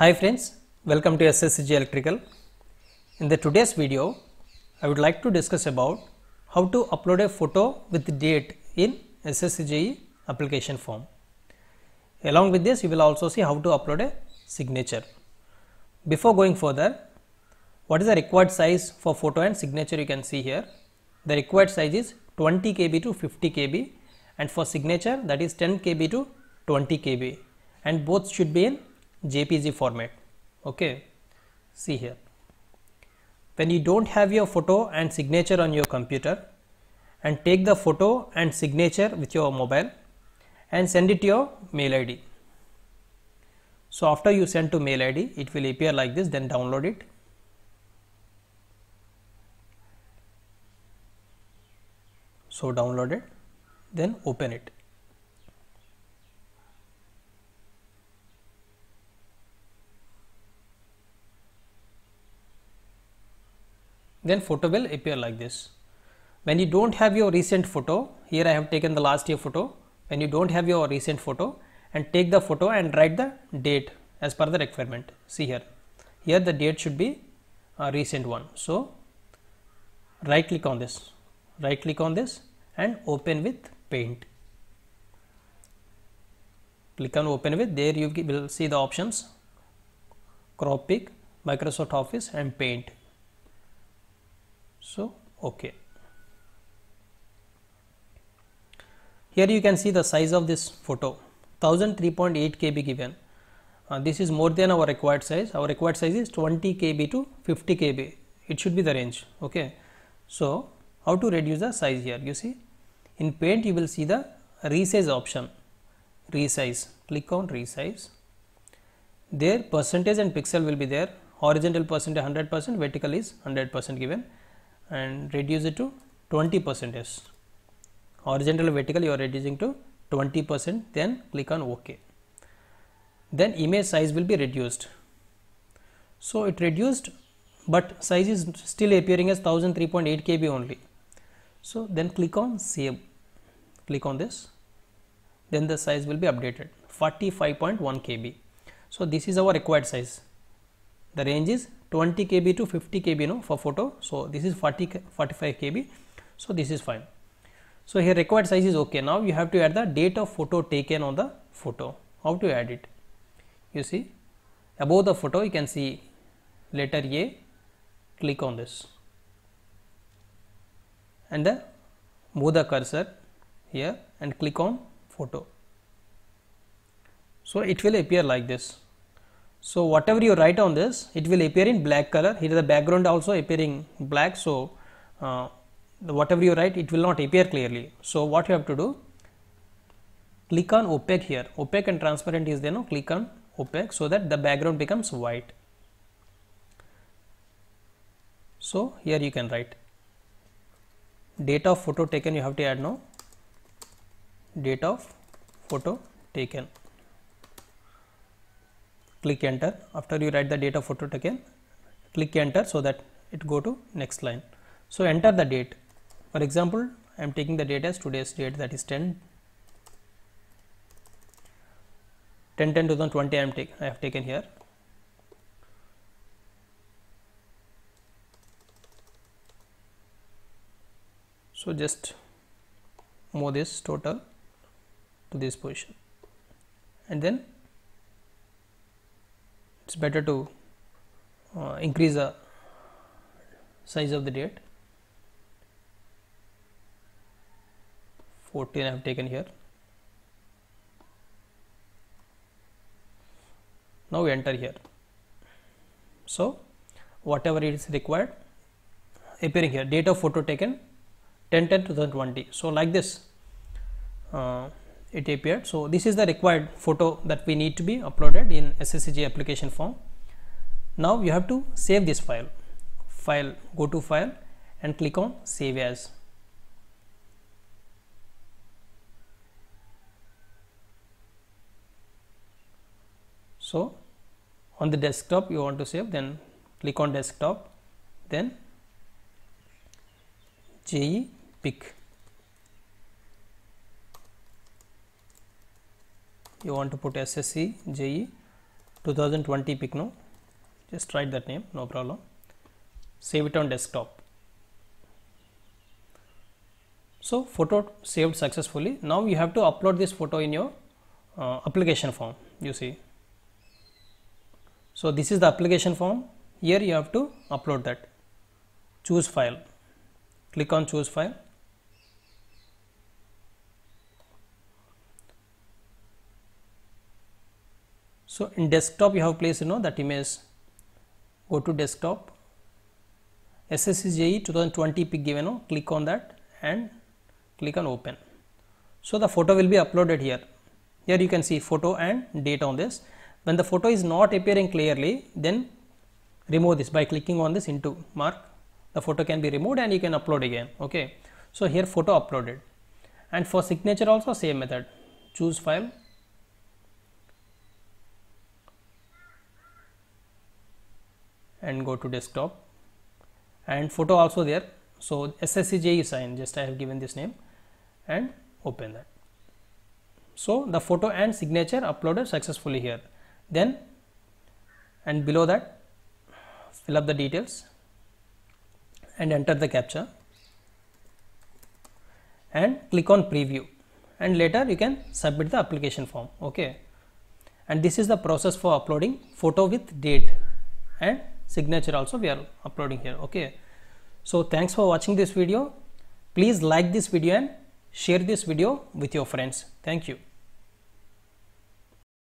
Hi friends, welcome to SSG Electrical. In the today's video, I would like to discuss about how to upload a photo with date in SSGE application form. Along with this, you will also see how to upload a signature. Before going further, what is the required size for photo and signature you can see here. The required size is 20 KB to 50 KB and for signature that is 10 KB to 20 KB and both should be in JPG format. Okay, see here. When you don't have your photo and signature on your computer and take the photo and signature with your mobile and send it to your mail ID. So after you send to mail ID, it will appear like this, then download it. So download it, then open it. then photo will appear like this. When you don't have your recent photo, here I have taken the last year photo, when you don't have your recent photo and take the photo and write the date as per the requirement. See here, here the date should be a recent one. So right click on this, right click on this and open with paint. Click on open with, there you will see the options, crop pick, Microsoft Office and paint so okay here you can see the size of this photo 1003.8 kb given uh, this is more than our required size our required size is 20 kb to 50 kb it should be the range okay so how to reduce the size here you see in paint you will see the resize option resize click on resize there percentage and pixel will be there horizontal percent 100 percent vertical is 100 percent given and reduce it to 20 percent horizontal vertical you are reducing to 20 percent then click on ok then image size will be reduced so it reduced but size is still appearing as 1003.8 kb only so then click on save click on this then the size will be updated 45.1 kb so this is our required size the range is 20 kb to 50 kb no for photo. So, this is 40 45 kb. So, this is fine. So, here required size is ok. Now, you have to add the date of photo taken on the photo. How to add it? You see above the photo you can see letter A click on this and the uh, move the cursor here and click on photo. So, it will appear like this so whatever you write on this it will appear in black color here the background also appearing black so uh, whatever you write it will not appear clearly so what you have to do click on opaque here opaque and transparent is there no click on opaque so that the background becomes white so here you can write date of photo taken you have to add now date of photo taken click enter after you write the data for it again click enter so that it go to next line so enter the date for example I am taking the date as today's date that is 10 10 10 2020 I am take I have taken here so just move this total to this position and then it's better to uh, increase the size of the date 14 I have taken here now we enter here so whatever is required appearing here date of photo taken 10 10 2020 so like this uh, it appeared. So, this is the required photo that we need to be uploaded in SSCG application form. Now, you have to save this file, file go to file and click on save as. So, on the desktop you want to save then click on desktop then JE pick you want to put SSC JE 2020 PICNO just write that name no problem save it on desktop so photo saved successfully now you have to upload this photo in your uh, application form you see so this is the application form here you have to upload that choose file click on choose file So, in desktop you have placed you know that image go to desktop SSCJE 2020 pick given you know, click on that and click on open. So, the photo will be uploaded here here you can see photo and date on this when the photo is not appearing clearly then remove this by clicking on this into mark the photo can be removed and you can upload again okay so here photo uploaded and for signature also same method choose file and go to desktop and photo also there so SSCJ sign just i have given this name and open that so the photo and signature uploaded successfully here then and below that fill up the details and enter the capture, and click on preview and later you can submit the application form okay and this is the process for uploading photo with date and signature also we are uploading here okay so thanks for watching this video please like this video and share this video with your friends thank you